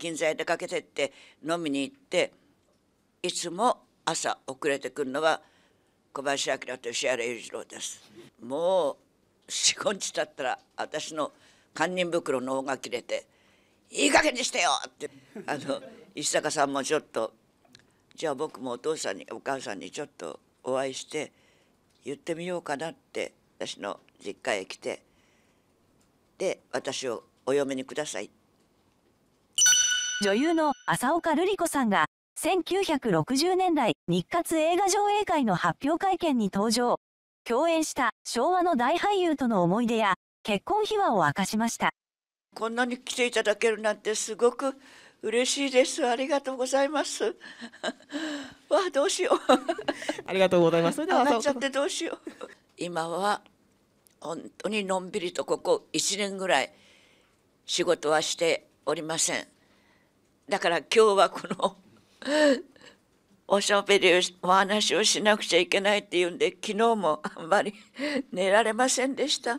銀座へ出かけてって飲みに行っていつも朝遅れてくるのは小林明と石原裕次郎です。もう45日経ったら私の堪忍袋の方が切れて「いい加減にしてよ!」ってあの石坂さんもちょっと「じゃあ僕もお父さんにお母さんにちょっとお会いして言ってみようかな」って私の実家へ来てで私をお嫁にくださいって女優の浅岡瑠璃子さんが、1960年代日活映画上映会の発表会見に登場。共演した昭和の大俳優との思い出や、結婚秘話を明かしました。こんなに来ていただけるなんてすごく嬉しいです。ありがとうございます。わあ、どうしよう。ありがとうございます。上がっちゃってどうしよう。今は本当にのんびりとここ1年ぐらい仕事はしておりません。だから今日はこの おしゃべりをお話をしなくちゃいけないっていうんで昨日もあんまり 寝られませんでした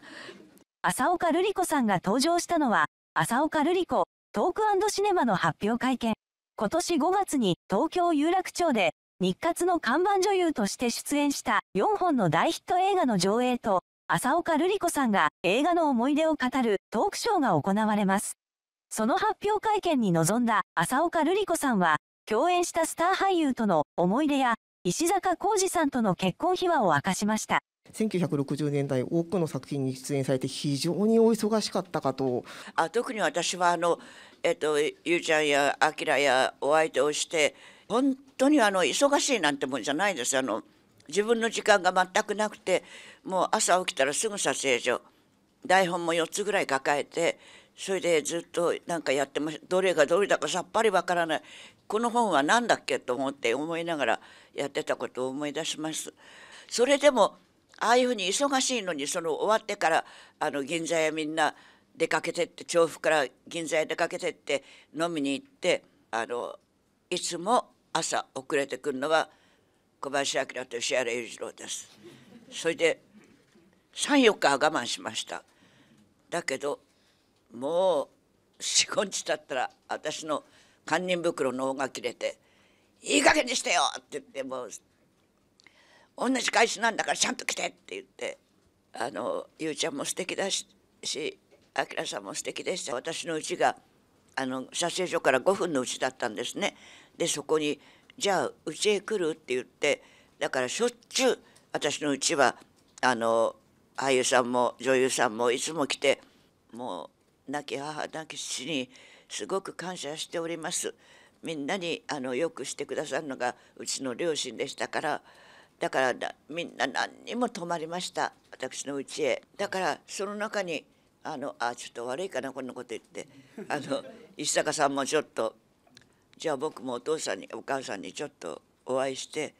浅岡瑠璃子さんが登場したのは浅岡瑠璃子トークシネマの発表会見今年5月に東京有楽町で日活の看板女優として出演した4本の大ヒット映画の上映と浅岡瑠璃子さんが映画の思い出を語るトークショーが行われますその発表会見に臨んだ浅岡瑠璃子さんは、共演したスター俳優との思い出や、石坂浩二さんとの結婚秘話を明かしました。1960年代多くの作品に出演されて非常にお忙しかったかとあ特に私はあの、えっと、ゆうちゃんやあきらやお相手をして本当にあの忙しいなんてもんじゃないですあの自分の時間が全くなくてもう朝起きたらすぐ撮影所台本も4つぐらい抱えてそれでずっとなんかやってましたどれがどれだかさっぱりわからないこの本は何だっけと思って思いながらやってたことを思い出します。それでもああいうふうに忙しいのにその終わってからあの銀座へみんな出かけてって調布から銀座へ出かけてって飲みに行ってあのいつも朝遅れてくるのは小林明と石原裕次郎です。それで34日は我慢しました。だけどもう45日たったら私の堪忍袋の方が切れて「いい加減にしてよ!」って言ってもう「同じ会社なんだからちゃんと来て!」って言ってあのゆうちゃんも素敵だしあきらさんも素敵でした私の家があの撮影所から5分のうちだったんですねでそこに「じゃあうちへ来る?」って言ってだからしょっちゅう私のうちはあの俳優さんも女優さんもいつも来てもう亡き母亡き父にすごく感謝しておりますみんなにあのよくしてくださるのがうちの両親でしたからだからだみんな何にも泊まりました私の家へだからその中にあのあちょっと悪いかなこんなこと言ってあの石坂さんもちょっとじゃあ僕もお父さんにお母さんにちょっとお会いして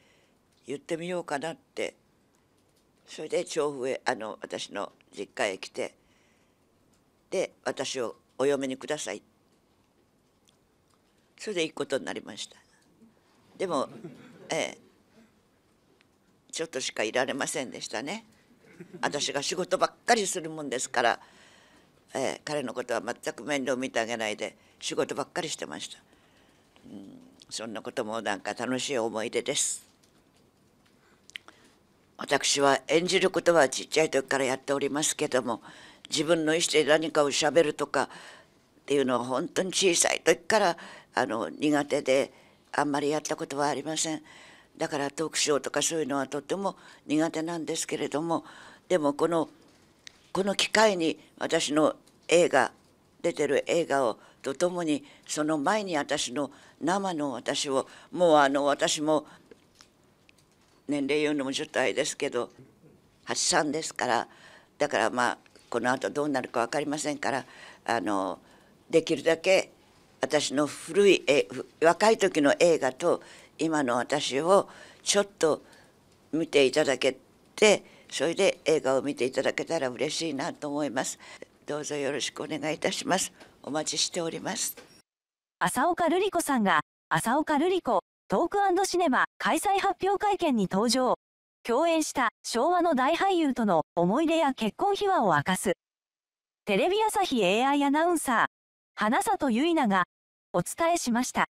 言ってみようかなってそれで調布へあの私の実家へ来てで私をお嫁にくださいそれで行くことになりましたでも、ええ、ちょっとしかいられませんでしたね私が仕事ばっかりするもんですから、ええ、彼のことは全く面倒見てあげないで仕事ばっかりしてました、うん、そんなこともなんか楽しい思い出です私は演じることはちっちゃい時からやっておりますけども自分の意思で何かをしゃべるとかっていうのは本当に小さい時からあの苦手であんまりやったことはありません。だからトークショーとかそういうのはとても苦手なんですけれどもでもこのこの機会に私の映画出てる映画をとともにその前に私の生の私をもうあの私も年齢言うのもちょっとあれですけど83ですからだからまあこの後どうなるか分かりませんからあのできるだけ私の古いえ若い時の映画と今の私をちょっと見ていただけてそれで映画を見ていただけたら嬉しいなと思いますどうぞよろしくお願いいたしますお待ちしております浅岡瑠璃子さんが浅岡瑠璃子トークシネマ開催発表会見に登場共演した昭和の大俳優との思い出や結婚秘話を明かす。テレビ朝日 AI アナウンサー、花里ゆいながお伝えしました。